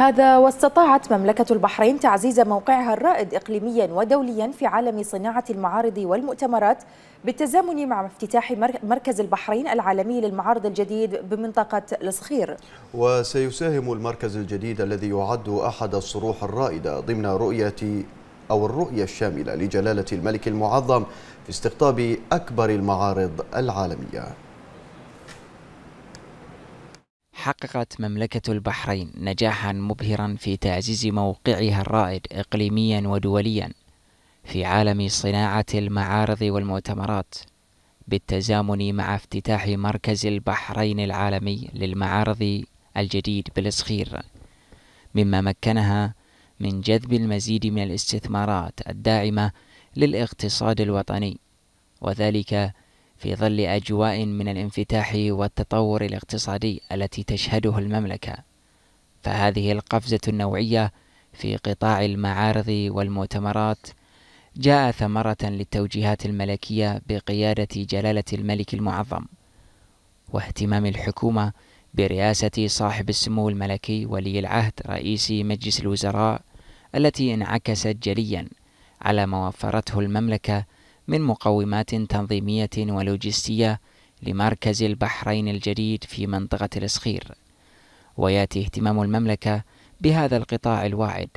هذا واستطاعت مملكة البحرين تعزيز موقعها الرائد إقليميا ودوليا في عالم صناعة المعارض والمؤتمرات بالتزامن مع افتتاح مركز البحرين العالمي للمعارض الجديد بمنطقة الصخير وسيساهم المركز الجديد الذي يعد أحد الصروح الرائدة ضمن رؤية أو الرؤية الشاملة لجلالة الملك المعظم في استقطاب أكبر المعارض العالمية حققت مملكة البحرين نجاحا مبهرا في تعزيز موقعها الرائد إقليميا ودوليا في عالم صناعة المعارض والمؤتمرات بالتزامن مع افتتاح مركز البحرين العالمي للمعارض الجديد بالصخير مما مكنها من جذب المزيد من الاستثمارات الداعمة للاقتصاد الوطني وذلك في ظل أجواء من الانفتاح والتطور الاقتصادي التي تشهده المملكة فهذه القفزة النوعية في قطاع المعارض والمؤتمرات جاء ثمرة للتوجيهات الملكية بقيادة جلالة الملك المعظم واهتمام الحكومة برئاسة صاحب السمو الملكي ولي العهد رئيس مجلس الوزراء التي انعكست جليا على ما وفرته المملكة من مقومات تنظيمية ولوجستية لمركز البحرين الجديد في منطقة الإسخير وياتي اهتمام المملكة بهذا القطاع الواعد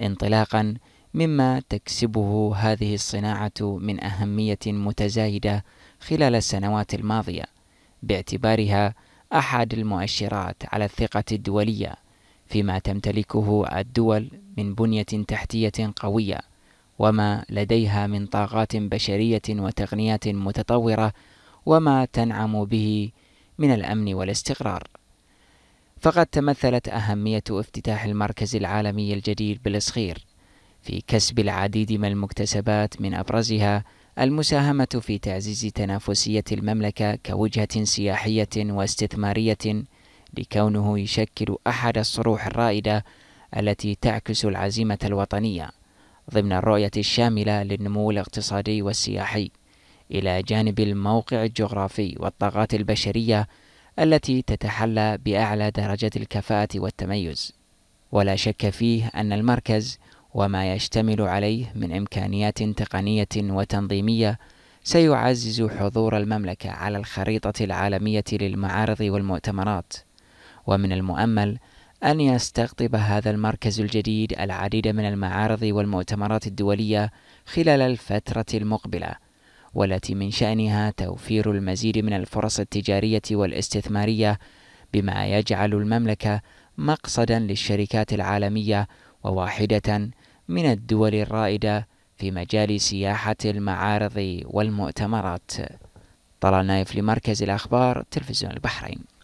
انطلاقا مما تكسبه هذه الصناعة من أهمية متزايدة خلال السنوات الماضية باعتبارها أحد المؤشرات على الثقة الدولية فيما تمتلكه الدول من بنية تحتية قوية وما لديها من طاقات بشرية وتقنيات متطورة وما تنعم به من الأمن والاستقرار. فقد تمثلت أهمية افتتاح المركز العالمي الجديد بالصغير في كسب العديد من المكتسبات من أبرزها المساهمة في تعزيز تنافسية المملكة كوجهة سياحية واستثمارية لكونه يشكل أحد الصروح الرائدة التي تعكس العزيمة الوطنية ضمن الرؤية الشاملة للنمو الاقتصادي والسياحي إلى جانب الموقع الجغرافي والطاقات البشرية التي تتحلى بأعلى درجة الكفاءة والتميز ولا شك فيه أن المركز وما يشتمل عليه من إمكانيات تقنية وتنظيمية سيعزز حضور المملكة على الخريطة العالمية للمعارض والمؤتمرات ومن المؤمل أن يستقطب هذا المركز الجديد العديد من المعارض والمؤتمرات الدولية خلال الفترة المقبلة، والتي من شأنها توفير المزيد من الفرص التجارية والاستثمارية، بما يجعل المملكة مقصدا للشركات العالمية وواحدة من الدول الرائدة في مجال سياحة المعارض والمؤتمرات. طلال نايف لمركز الأخبار تلفزيون البحرين